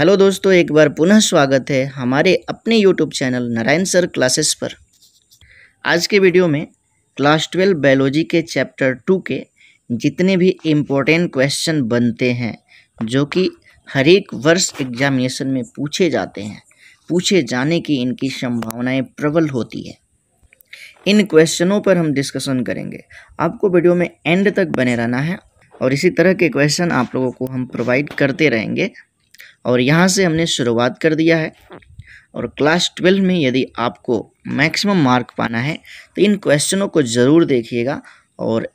hello दोस्तों एक बार पुनः स्वागत है हमारे अपने YouTube channel Narayan sir classes पर आज के वीडियो में क्लास ट्वेल्व बायोलॉजी के चैप्टर टू के जितने भी इम्पोर्टेंट क्वेश्चन बनते हैं जो कि हर एक वर्ष एग्जामिनेशन में पूछे जाते हैं पूछे जाने की इनकी संभावनाएं प्रबल होती है इन क्वेश्चनों पर हम डिस्कशन करेंगे आपको वीडियो में एंड तक बने रहना है और इसी तरह के क्वेश्चन आप लोगों को हम प्रोवाइड करते रहेंगे और यहाँ से हमने शुरुआत कर दिया है और क्लास ट्वेल्व में यदि आपको मैक्सिमम मार्क पाना है तो इन क्वेश्चनों को ज़रूर देखिएगा और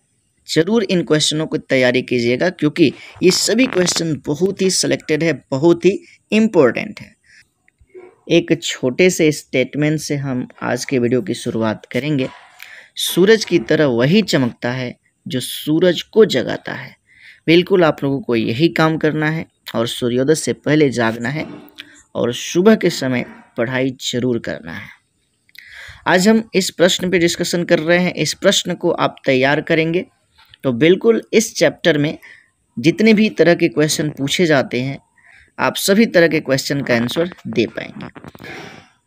ज़रूर इन क्वेश्चनों की तैयारी कीजिएगा क्योंकि ये सभी क्वेश्चन बहुत ही सिलेक्टेड है बहुत ही इम्पोर्टेंट है एक छोटे से स्टेटमेंट से हम आज के वीडियो की शुरुआत करेंगे सूरज की तरह वही चमकता है जो सूरज को जगाता है बिल्कुल आप लोगों को यही काम करना है और सूर्योदय से पहले जागना है और सुबह के समय पढ़ाई जरूर करना है आज हम इस प्रश्न पे डिस्कशन कर रहे हैं इस प्रश्न को आप तैयार करेंगे तो बिल्कुल इस चैप्टर में जितने भी तरह के क्वेश्चन पूछे जाते हैं आप सभी तरह के क्वेश्चन का आंसर दे पाएंगे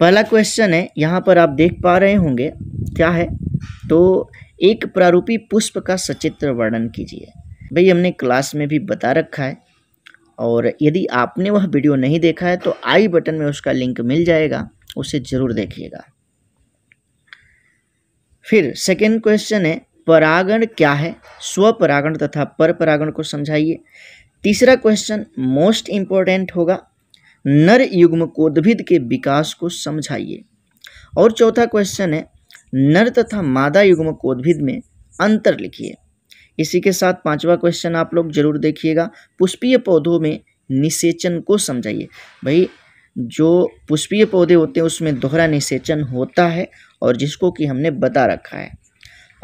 पहला क्वेश्चन है यहाँ पर आप देख पा रहे होंगे क्या है तो एक प्रारूपी पुष्प का सचित्र वर्णन कीजिए भाई हमने क्लास में भी बता रखा है और यदि आपने वह वीडियो नहीं देखा है तो आई बटन में उसका लिंक मिल जाएगा उसे ज़रूर देखिएगा फिर सेकेंड क्वेश्चन है परागण क्या है स्वपरागण तथा पर परागण को समझाइए तीसरा क्वेश्चन मोस्ट इम्पॉर्टेंट होगा नर युग्म कोदभिद के विकास को समझाइए और चौथा क्वेश्चन है नर तथा मादा युग्म कोदभिद में अंतर लिखिए इसी के साथ पांचवा क्वेश्चन आप लोग जरूर देखिएगा पुष्पीय पौधों में निषेचन को समझाइए भाई जो पुष्पीय पौधे होते हैं उसमें दोहरा निषेचन होता है और जिसको कि हमने बता रखा है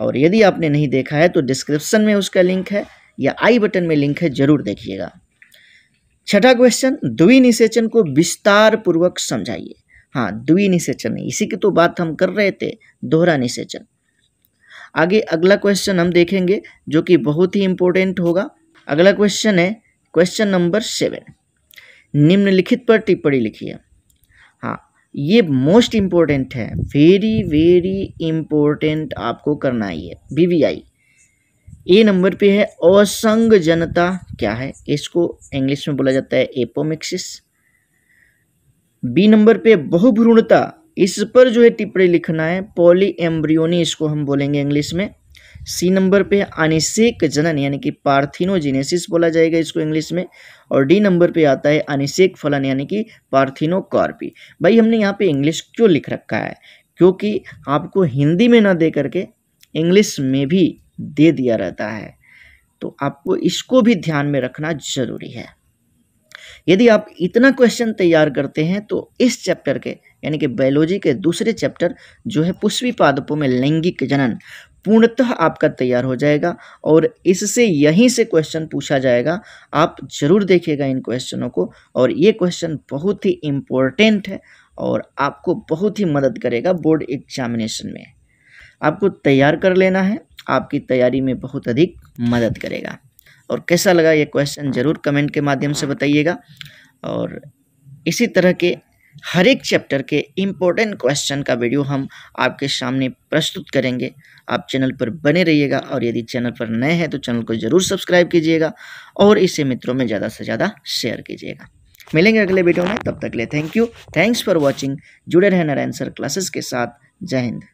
और यदि आपने नहीं देखा है तो डिस्क्रिप्शन में उसका लिंक है या आई बटन में लिंक है जरूर देखिएगा छठा क्वेश्चन द्वि निषेचन को विस्तार पूर्वक समझाइए हाँ द्वि निषेचन इसी की तो बात हम कर रहे थे दोहरा निषेचन आगे अगला क्वेश्चन हम देखेंगे जो कि बहुत ही इंपॉर्टेंट होगा अगला क्वेश्चन है क्वेश्चन नंबर सेवन निम्नलिखित पर टिप्पणी लिखिए हाँ ये मोस्ट इम्पोर्टेंट है वेरी वेरी इम्पोर्टेंट आपको करना ही है आई ए नंबर पे है असंग जनता क्या है इसको इंग्लिश में बोला जाता है एपोमिक्सिस बी नंबर पे बहुभ्रूणता इस पर जो है टिप्पणी लिखना है पॉली एम्ब्रियोनी इसको हम बोलेंगे इंग्लिश में सी नंबर पे अनिषेक जनन यानी कि पार्थिनोजेनेसिस बोला जाएगा इसको इंग्लिश में और डी नंबर पे आता है अनिषेक फलन यानी कि पार्थिनोकॉर्पी भाई हमने यहाँ पे इंग्लिश क्यों लिख रखा है क्योंकि आपको हिंदी में ना दे करके इंग्लिश में भी दे दिया रहता है तो आपको इसको भी ध्यान में रखना ज़रूरी है यदि आप इतना क्वेश्चन तैयार करते हैं तो इस चैप्टर के यानी कि बायोलॉजी के दूसरे चैप्टर जो है पुष्पी पादपों में लैंगिक जनन पूर्णतः आपका तैयार हो जाएगा और इससे यहीं से क्वेश्चन पूछा जाएगा आप जरूर देखिएगा इन क्वेश्चनों को और ये क्वेश्चन बहुत ही इम्पोर्टेंट है और आपको बहुत ही मदद करेगा बोर्ड एग्जामिनेशन में आपको तैयार कर लेना है आपकी तैयारी में बहुत अधिक मदद करेगा और कैसा लगा ये क्वेश्चन ज़रूर कमेंट के माध्यम से बताइएगा और इसी तरह के हर एक चैप्टर के इम्पोर्टेंट क्वेश्चन का वीडियो हम आपके सामने प्रस्तुत करेंगे आप चैनल पर बने रहिएगा और यदि चैनल पर नए हैं तो चैनल को ज़रूर सब्सक्राइब कीजिएगा और इसे मित्रों में ज़्यादा से ज़्यादा शेयर कीजिएगा मिलेंगे अगले वीडियो में तब तक ले thank you thanks for watching जुड़े रहना सर क्लासेस के साथ जय हिंद